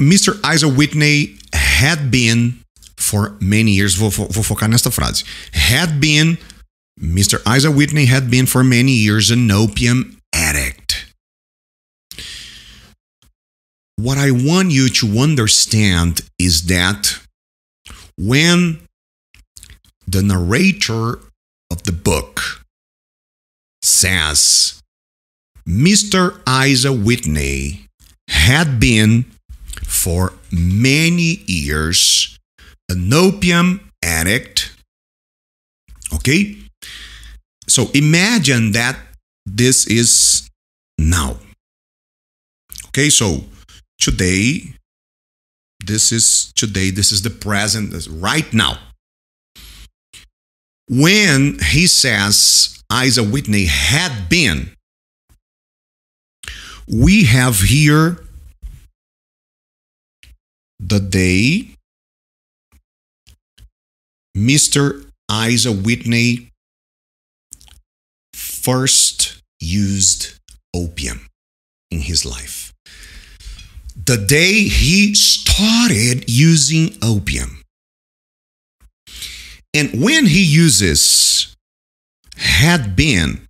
Mr. Isaac Whitney had been for many years, vou, vou, focar nesta frase, had been, Mr. Isaac Whitney had been for many years an opium addict. What I want you to understand is that when the narrator of the book says Mr. Isaac Whitney had been for many years an opium addict. Okay? So imagine that this is now. Okay, so today, this is today, this is the present, right now. When he says Isa Whitney had been, we have here the day Mr. Isaac Whitney first used opium in his life. The day he started using opium. And when he uses had been,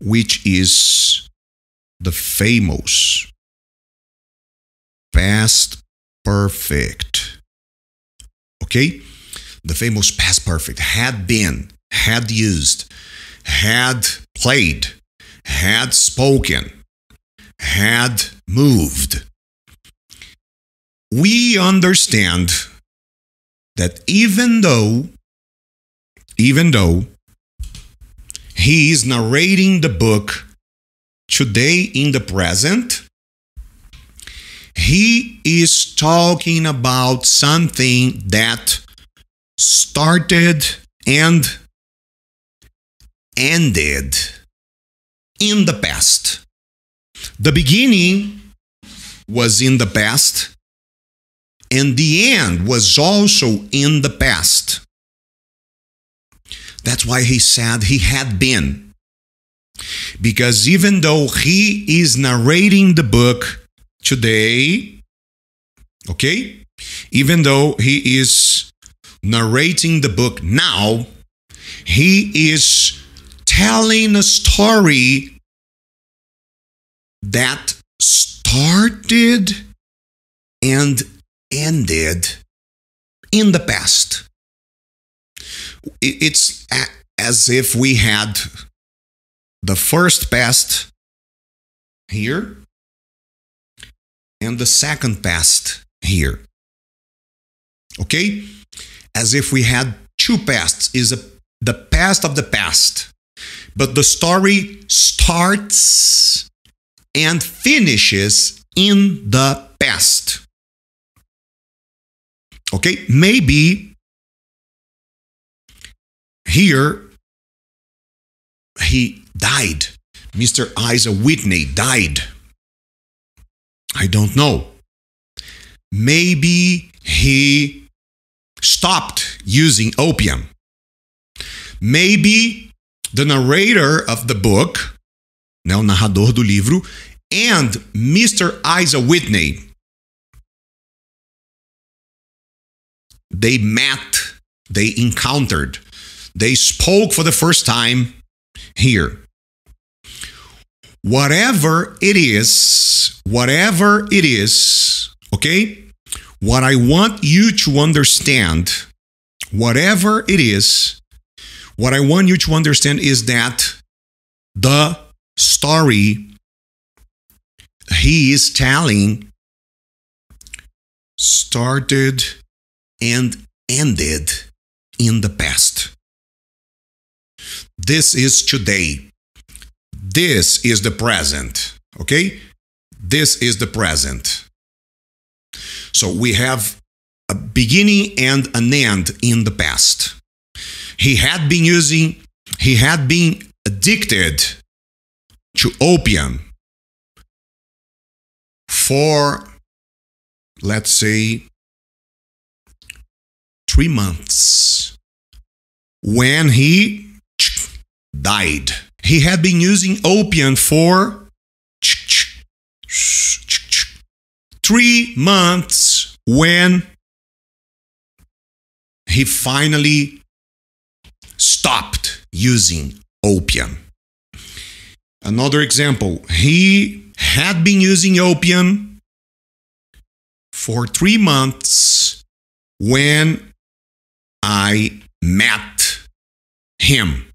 which is the famous past perfect. Okay? The famous past perfect had been, had used, had played, had spoken, had moved. We understand that even though, even though he is narrating the book today in the present, he is talking about something that started and ended in the past. The beginning was in the past, and the end was also in the past. That's why he said he had been. Because even though he is narrating the book, today, okay? Even though he is narrating the book now, he is telling a story that started and ended in the past. It's as if we had the first past here and the second past here. Okay? As if we had two pasts, is a, the past of the past. But the story starts and finishes in the past. Okay? Maybe here he died. Mr. Isa Whitney died I don't know. Maybe he stopped using opium. Maybe the narrator of the book, né, o narrador do livro, and Mr. Isa Whitney, they met, they encountered, they spoke for the first time here whatever it is, whatever it is, okay? What I want you to understand, whatever it is, what I want you to understand is that the story he is telling started and ended in the past. This is today. This is the present, okay? This is the present. So we have a beginning and an end in the past. He had been using, he had been addicted to opium for, let's say, three months when he died he had been using opium for three months when he finally stopped using opium. Another example, he had been using opium for three months when I met him.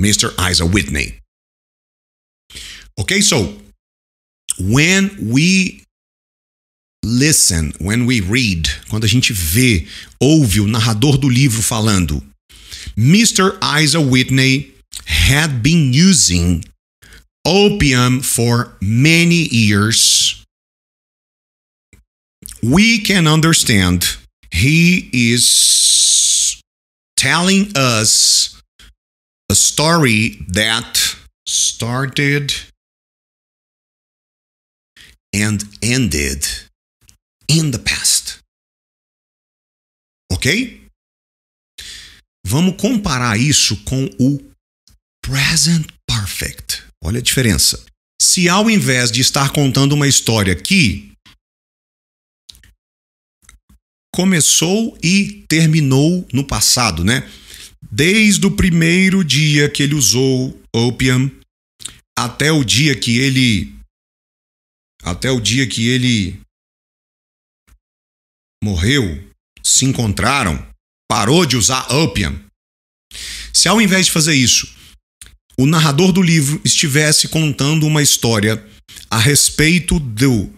Mr. Isaac Whitney. Okay, so when we listen, when we read, quando a gente vê, ouve o narrador do livro falando, Mr. Isaac Whitney had been using opium for many years. We can understand he is telling us a story that started and ended in the past. Ok? Vamos comparar isso com o present perfect. Olha a diferença. Se ao invés de estar contando uma história que começou e terminou no passado, né? desde o primeiro dia que ele usou opium até o dia que ele até o dia que ele morreu, se encontraram, parou de usar opium. Se ao invés de fazer isso, o narrador do livro estivesse contando uma história a respeito do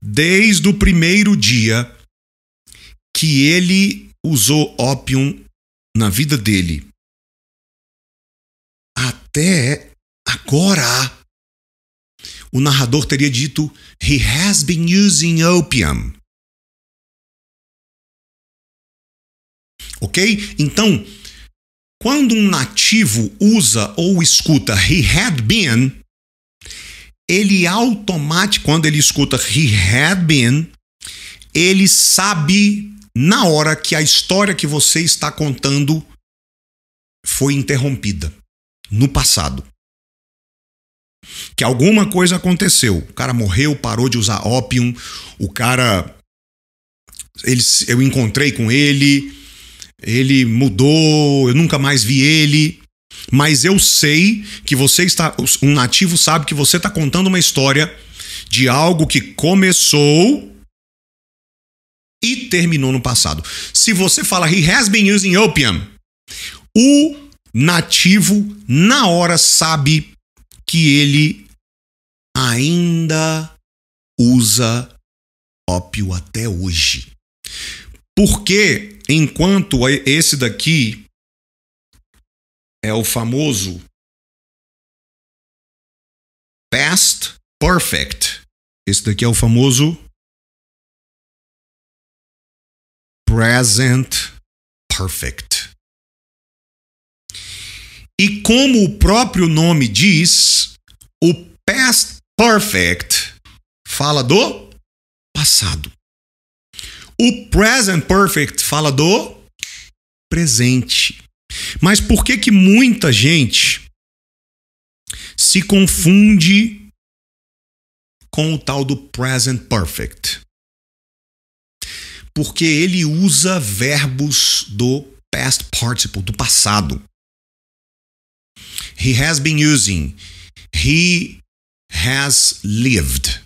desde o primeiro dia que ele usou opium na vida dele até agora. O narrador teria dito: He has been using opium. Ok? Então, quando um nativo usa ou escuta he had been, ele automaticamente, quando ele escuta he had been, ele sabe na hora que a história que você está contando foi interrompida no passado. Que alguma coisa aconteceu. O cara morreu, parou de usar ópio, o cara. Ele, eu encontrei com ele, ele mudou, eu nunca mais vi ele. Mas eu sei que você está. Um nativo sabe que você está contando uma história de algo que começou e terminou no passado. Se você fala he has been using opium, o nativo na hora sabe que ele ainda usa ópio até hoje. Porque enquanto esse daqui é o famoso past perfect, esse daqui é o famoso present perfect. E como o próprio nome diz, o past perfect fala do passado. O present perfect fala do presente. Mas por que que muita gente se confunde com o tal do present perfect? porque ele usa verbos do past participle, do passado. He has been using. He has lived.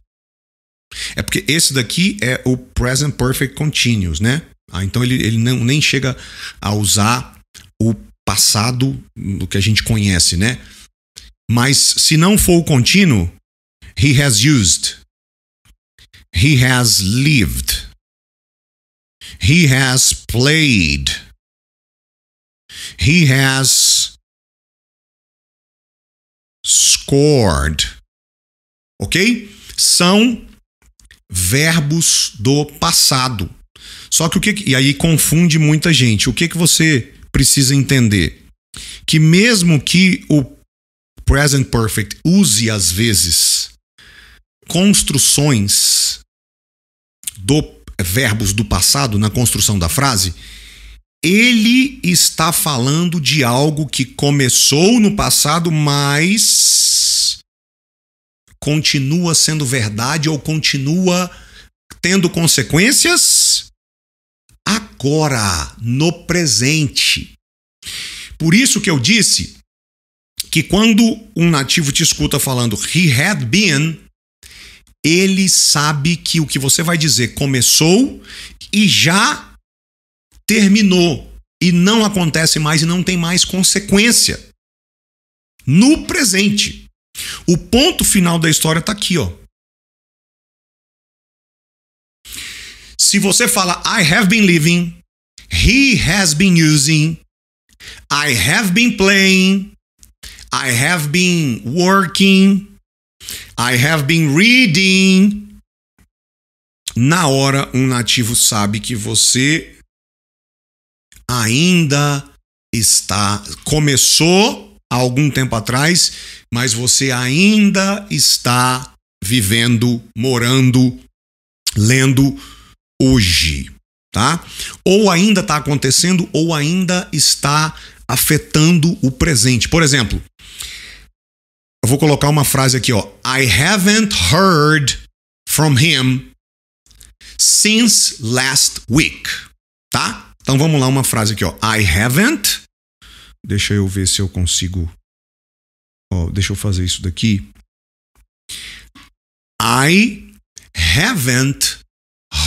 É porque esse daqui é o present perfect continuous, né? Ah, então ele, ele não, nem chega a usar o passado do que a gente conhece, né? Mas se não for o contínuo, he has used, he has lived. He has played. He has scored. Ok? São verbos do passado. Só que o que. E aí confunde muita gente. O que, que você precisa entender? Que mesmo que o present perfect use, às vezes, construções do verbos do passado na construção da frase, ele está falando de algo que começou no passado, mas continua sendo verdade ou continua tendo consequências agora, no presente. Por isso que eu disse que quando um nativo te escuta falando he had been, ele sabe que o que você vai dizer começou e já terminou e não acontece mais e não tem mais consequência no presente. O ponto final da história está aqui, ó. Se você fala I have been living, he has been using, I have been playing, I have been working, I have been reading. Na hora, um nativo sabe que você ainda está. Começou há algum tempo atrás, mas você ainda está vivendo, morando, lendo hoje, tá? Ou ainda está acontecendo, ou ainda está afetando o presente. Por exemplo, vou colocar uma frase aqui, ó. I haven't heard from him since last week. Tá? Então vamos lá, uma frase aqui, ó. I haven't. Deixa eu ver se eu consigo. Ó, deixa eu fazer isso daqui. I haven't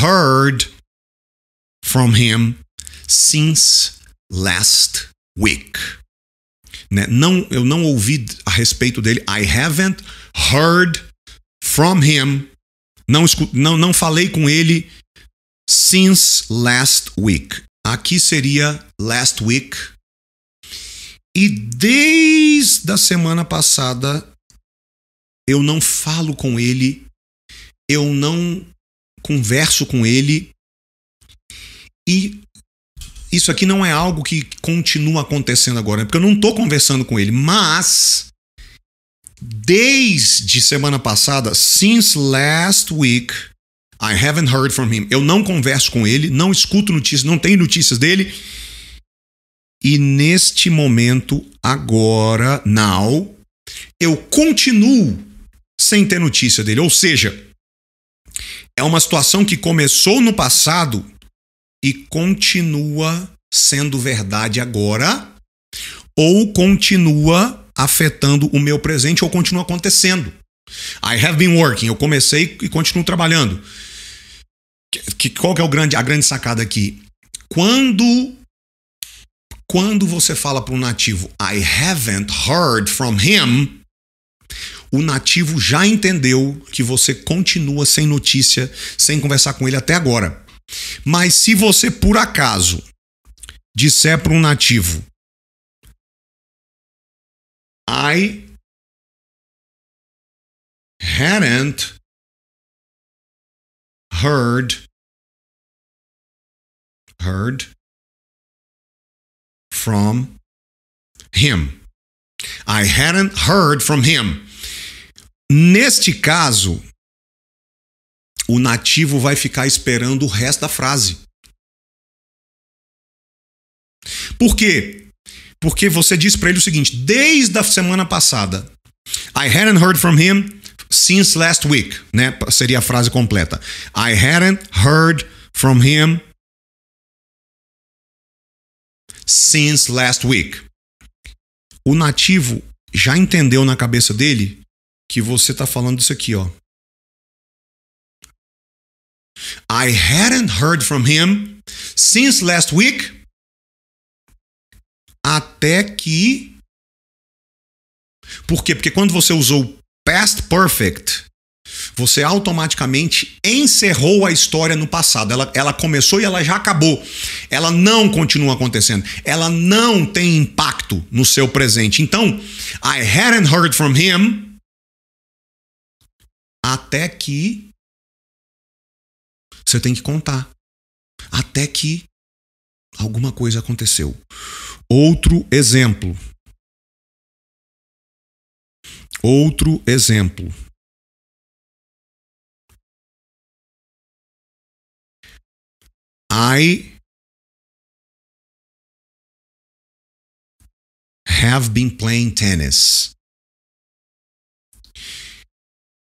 heard from him since last week. Né? Não, eu não ouvi a respeito dele. I haven't heard from him. Não, não, não falei com ele since last week. Aqui seria last week. E desde a semana passada eu não falo com ele, eu não converso com ele. E isso aqui não é algo que continua acontecendo agora, né? porque eu não estou conversando com ele, mas desde semana passada, since last week, I haven't heard from him. Eu não converso com ele, não escuto notícias, não tenho notícias dele. E neste momento, agora, now, eu continuo sem ter notícia dele. Ou seja, é uma situação que começou no passado e continua sendo verdade agora, ou continua afetando o meu presente, ou continua acontecendo. I have been working, eu comecei e continuo trabalhando. Que, qual que é o grande, a grande sacada aqui? Quando quando você fala para um nativo I haven't heard from him, o nativo já entendeu que você continua sem notícia, sem conversar com ele até agora. Mas se você por acaso disser para um nativo I hadn't heard heard from him. I hadn't heard from him. Neste caso, o nativo vai ficar esperando o resto da frase. Por quê? Porque você diz para ele o seguinte: desde a semana passada, I hadn't heard from him since last week, né? Seria a frase completa. I hadn't heard from him since last week. O nativo já entendeu na cabeça dele que você está falando isso aqui, ó. I hadn't heard from him since last week. Até que. Por quê? Porque quando você usou past perfect, você automaticamente encerrou a história no passado. Ela, ela começou e ela já acabou. Ela não continua acontecendo. Ela não tem impacto no seu presente. Então, I hadn't heard from him até que você tem que contar. Até que alguma coisa aconteceu. Outro exemplo. Outro exemplo. I have been playing tennis.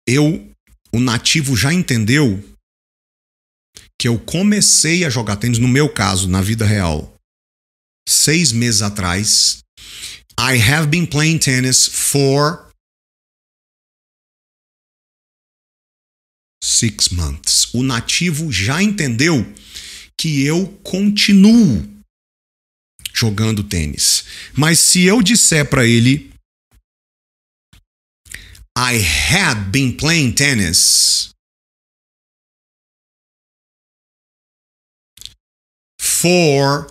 Eu, o nativo já entendeu que eu comecei a jogar tênis, no meu caso, na vida real, seis meses atrás. I have been playing tennis for six months. O nativo já entendeu que eu continuo jogando tênis. Mas se eu disser para ele I had been playing tennis for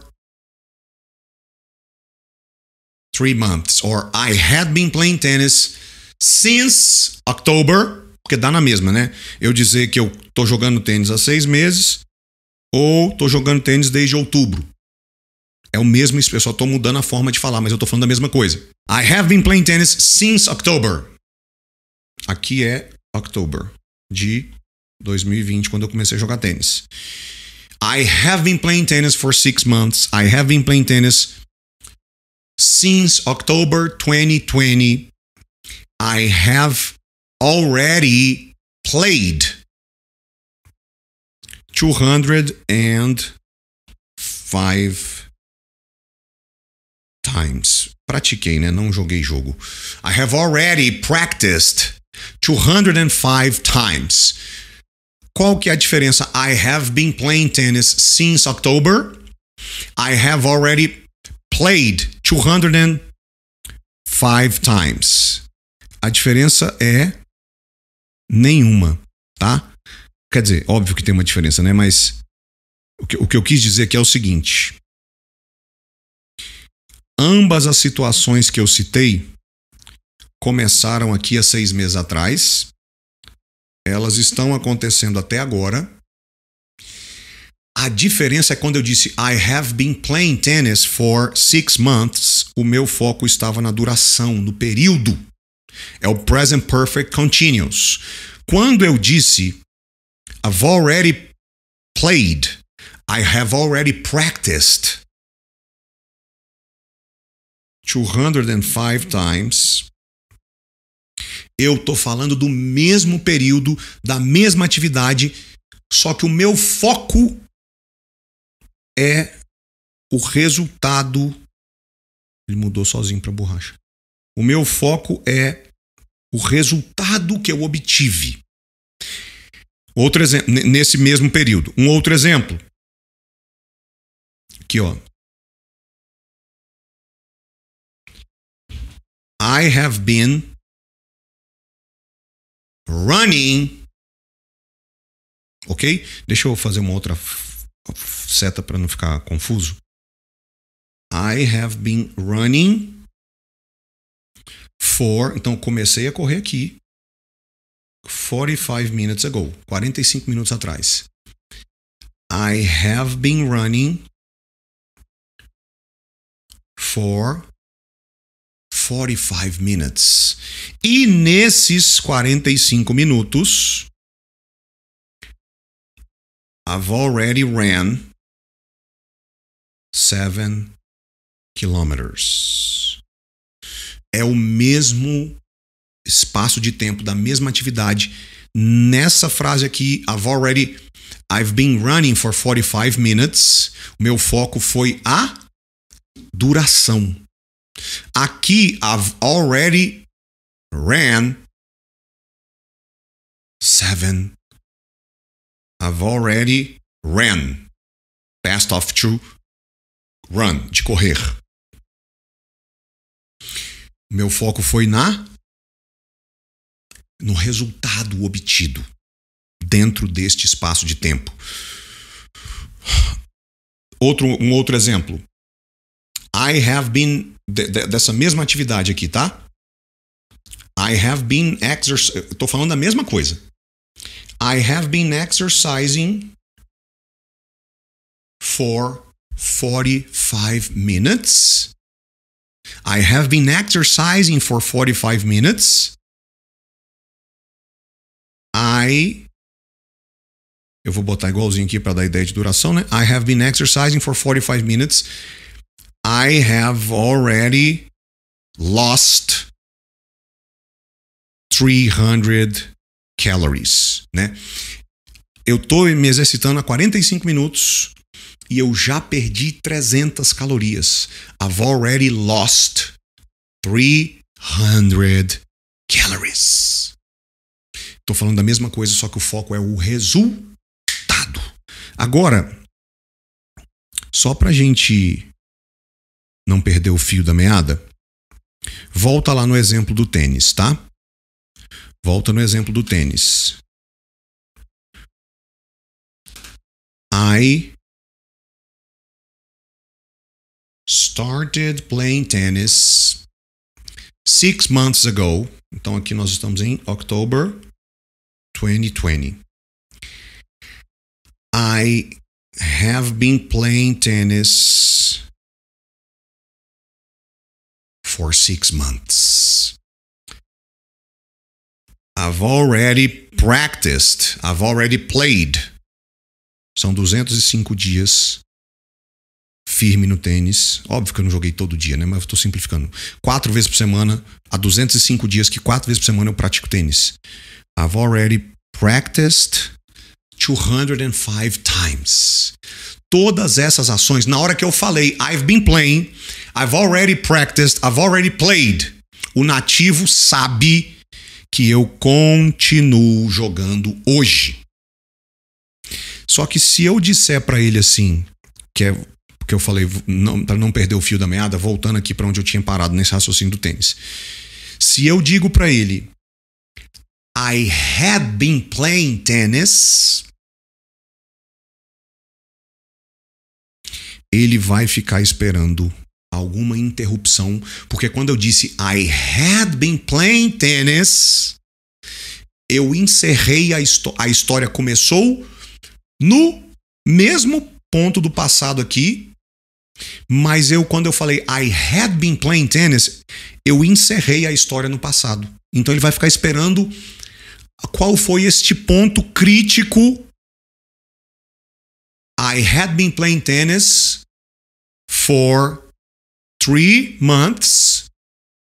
three months. Or I had been playing tennis since October. Porque dá na mesma, né? Eu dizer que eu tô jogando tênis há seis meses ou tô jogando tênis desde outubro. É o mesmo, eu só tô mudando a forma de falar, mas eu tô falando da mesma coisa. I have been playing tennis since October. Aqui é October de 2020, quando eu comecei a jogar tênis. I have been playing tennis for six months. I have been playing tennis since October 2020. I have already played 205 times. Pratiquei, né? Não joguei jogo. I have already practiced 205 times. Qual que é a diferença? I have been playing tennis since October. I have already played 205 times. A diferença é nenhuma, tá? Quer dizer, óbvio que tem uma diferença, né? Mas o que, o que eu quis dizer aqui é o seguinte: ambas as situações que eu citei começaram aqui há seis meses atrás elas estão acontecendo até agora. A diferença é quando eu disse I have been playing tennis for six months, o meu foco estava na duração, no período. É o present perfect continuous. Quando eu disse I've already played, I have already practiced 205 times eu estou falando do mesmo período, da mesma atividade, só que o meu foco é o resultado. Ele mudou sozinho para borracha. O meu foco é o resultado que eu obtive. Outro exemplo, nesse mesmo período. Um outro exemplo. Aqui, ó. I have been running. Ok? Deixa eu fazer uma outra seta para não ficar confuso. I have been running for. Então, comecei a correr aqui 45 minutes ago, 45 minutos atrás. I have been running for 45 minutes. E nesses 45 minutos, I've already ran 7 kilometers. É o mesmo espaço de tempo da mesma atividade. Nessa frase aqui, I've already I've been running for 45 minutes. O meu foco foi a duração. Aqui, I've already ran seven. I've already ran. Past of to run, de correr. Meu foco foi na no resultado obtido dentro deste espaço de tempo. Outro, um outro exemplo. I have been. dessa mesma atividade aqui, tá? I have been exercising. Estou falando da mesma coisa. I have been exercising for 45 minutes. I have been exercising for 45 minutes. I. Eu vou botar igualzinho aqui para dar ideia de duração, né? I have been exercising for 45 minutes. I have already lost 300 calories, né? Eu tô me exercitando há 45 minutos e eu já perdi 300 calorias. I've already lost 300 calories. Tô falando da mesma coisa, só que o foco é o resultado. Agora, só pra gente não perdeu o fio da meada? Volta lá no exemplo do tênis, tá? Volta no exemplo do tênis. I started playing tennis six months ago. Então aqui nós estamos em October 2020. I have been playing tennis for six months. I've already practiced. I've already played. São 205 dias firme no tênis. Óbvio que eu não joguei todo dia, né? Mas eu tô simplificando. Quatro vezes por semana, há 205 dias que quatro vezes por semana eu pratico tênis. I've already practiced 205 times todas essas ações, na hora que eu falei I've been playing, I've already practiced, I've already played, o nativo sabe que eu continuo jogando hoje. Só que se eu disser para ele assim, que é que eu falei, para não perder o fio da meada, voltando aqui para onde eu tinha parado nesse raciocínio do tênis. Se eu digo para ele I had been playing tennis, ele vai ficar esperando alguma interrupção, porque quando eu disse I had been playing tennis, eu encerrei a, a história começou no mesmo ponto do passado aqui, mas eu quando eu falei I had been playing tennis, eu encerrei a história no passado. Então ele vai ficar esperando qual foi este ponto crítico I had been playing tennis for three months.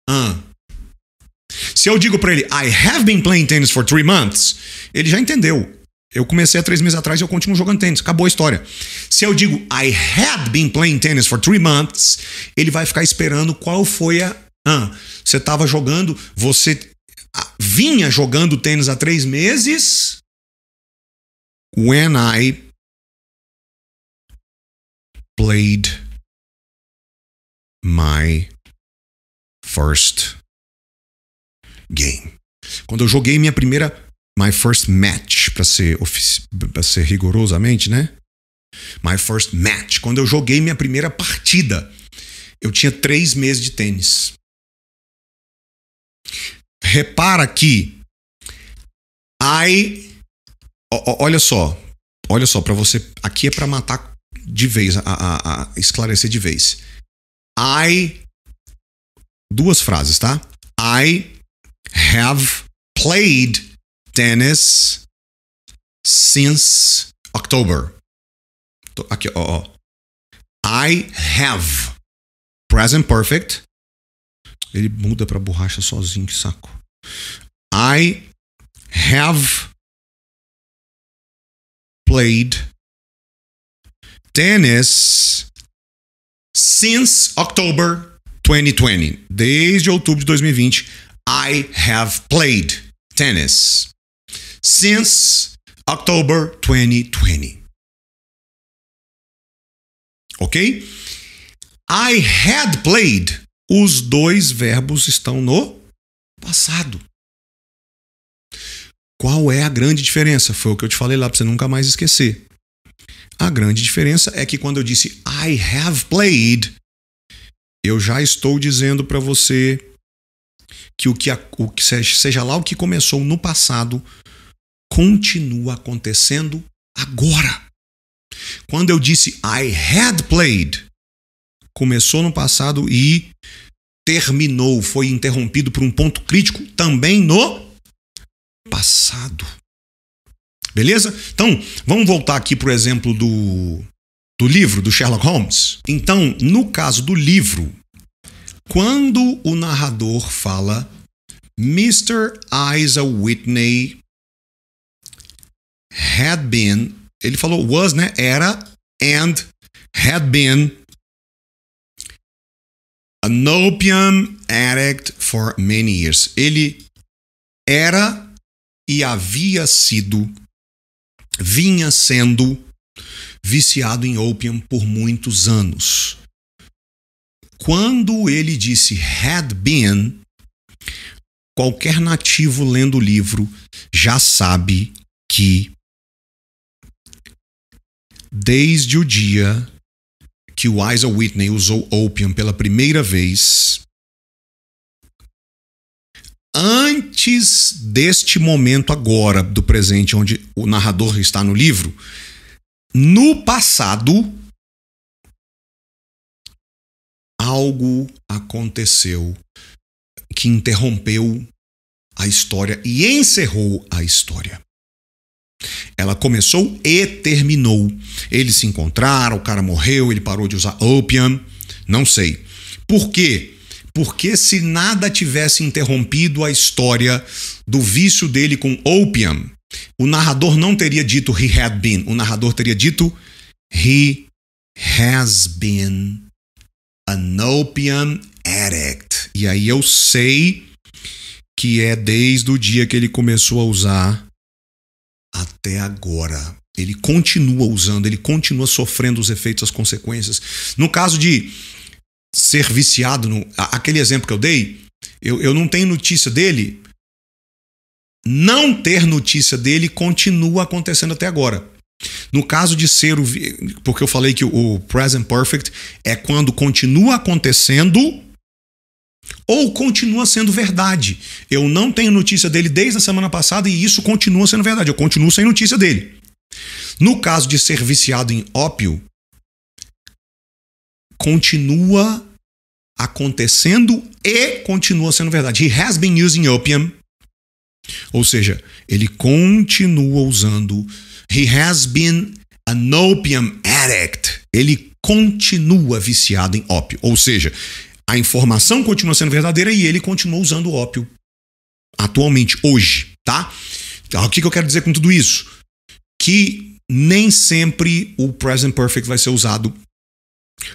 Uh. Se eu digo para ele I have been playing tennis for three months, ele já entendeu. Eu comecei há três meses atrás e eu continuo jogando tênis. Acabou a história. Se eu digo I had been playing tennis for three months, ele vai ficar esperando qual foi a. Ah, você estava jogando, você vinha jogando tênis há três meses. When I played my first game. Quando eu joguei minha primeira my first match, para ser para ser rigorosamente, né? My first match. Quando eu joguei minha primeira partida, eu tinha três meses de tênis. Repara que I olha só, olha só para você, aqui é para matar de vez, a, a, a esclarecer de vez. I. Duas frases, tá? I have played tennis since October. Aqui, ó, ó. I have. Present perfect. Ele muda pra borracha sozinho, que saco. I have played tennis since October 2020. Desde outubro de 2020, I have played tennis since October 2020. Ok? I had played. Os dois verbos estão no passado. Qual é a grande diferença? Foi o que eu te falei lá para você nunca mais esquecer. A grande diferença é que quando eu disse I have played, eu já estou dizendo para você que o que, o que seja lá o que começou no passado continua acontecendo agora. Quando eu disse I had played, começou no passado e terminou, foi interrompido por um ponto crítico também no passado. Beleza? Então, vamos voltar aqui para o exemplo do, do livro do Sherlock Holmes. Então, no caso do livro, quando o narrador fala Mr. Isa Whitney had been, ele falou was, né? Era and had been an opium addict for many years. Ele era e havia sido vinha sendo viciado em opium por muitos anos. Quando ele disse had been, qualquer nativo lendo o livro já sabe que desde o dia que o Isaac Whitney usou opium pela primeira vez, antes deste momento agora do presente onde o narrador está no livro, no passado algo aconteceu que interrompeu a história e encerrou a história. Ela começou e terminou. Eles se encontraram, o cara morreu, ele parou de usar opium, não sei. Por quê? porque se nada tivesse interrompido a história do vício dele com opium, o narrador não teria dito he had been, o narrador teria dito he has been an opium addict. E aí eu sei que é desde o dia que ele começou a usar até agora. Ele continua usando, ele continua sofrendo os efeitos, as consequências. No caso de ser viciado no. Aquele exemplo que eu dei, eu, eu não tenho notícia dele. Não ter notícia dele continua acontecendo até agora. No caso de ser o. Porque eu falei que o present perfect é quando continua acontecendo ou continua sendo verdade. Eu não tenho notícia dele desde a semana passada e isso continua sendo verdade. Eu continuo sem notícia dele. No caso de ser viciado em ópio, continua acontecendo e continua sendo verdade. He has been using opium. Ou seja, ele continua usando. He has been an opium addict. Ele continua viciado em ópio. Ou seja, a informação continua sendo verdadeira e ele continua usando ópio atualmente, hoje, tá? Então, o que, que eu quero dizer com tudo isso? Que nem sempre o present perfect vai ser usado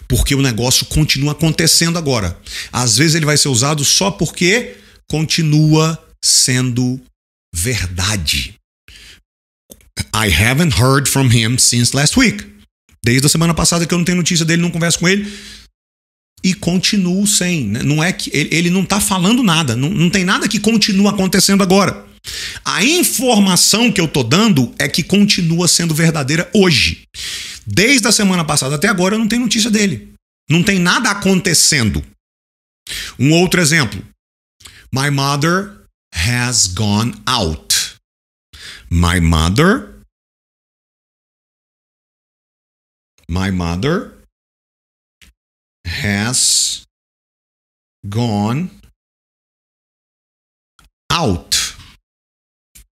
porque o negócio continua acontecendo agora. Às vezes ele vai ser usado só porque continua sendo verdade. I haven't heard from him since last week. Desde a semana passada que eu não tenho notícia dele, não converso com ele. E continuo sem. Né? Não é que ele, ele não está falando nada. Não, não tem nada que continua acontecendo agora. A informação que eu estou dando é que continua sendo verdadeira hoje. Desde a semana passada até agora não tem notícia dele. Não tem nada acontecendo. Um outro exemplo. My mother has gone out. My mother My mother has gone out.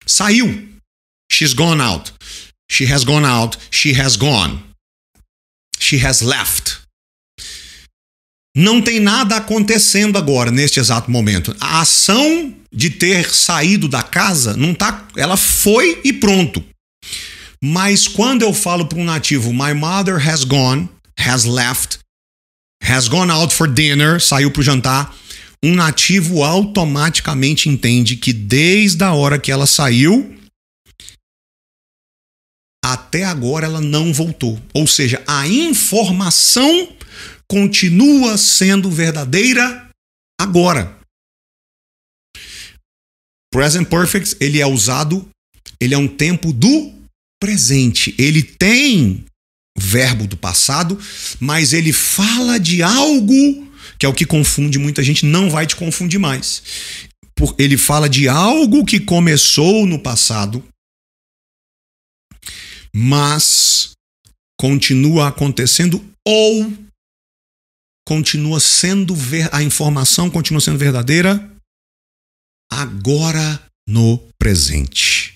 Saiu. She's gone out. She has gone out. She has gone. She has left. Não tem nada acontecendo agora, neste exato momento. A ação de ter saído da casa não tá. Ela foi e pronto. Mas quando eu falo para um nativo, my mother has gone, has left, has gone out for dinner, saiu para o jantar, um nativo automaticamente entende que desde a hora que ela saiu, até agora ela não voltou. Ou seja, a informação continua sendo verdadeira agora. Present perfect, ele é usado, ele é um tempo do presente. Ele tem verbo do passado, mas ele fala de algo que é o que confunde muita gente, não vai te confundir mais. Ele fala de algo que começou no passado, mas continua acontecendo ou continua sendo ver, a informação continua sendo verdadeira agora no presente.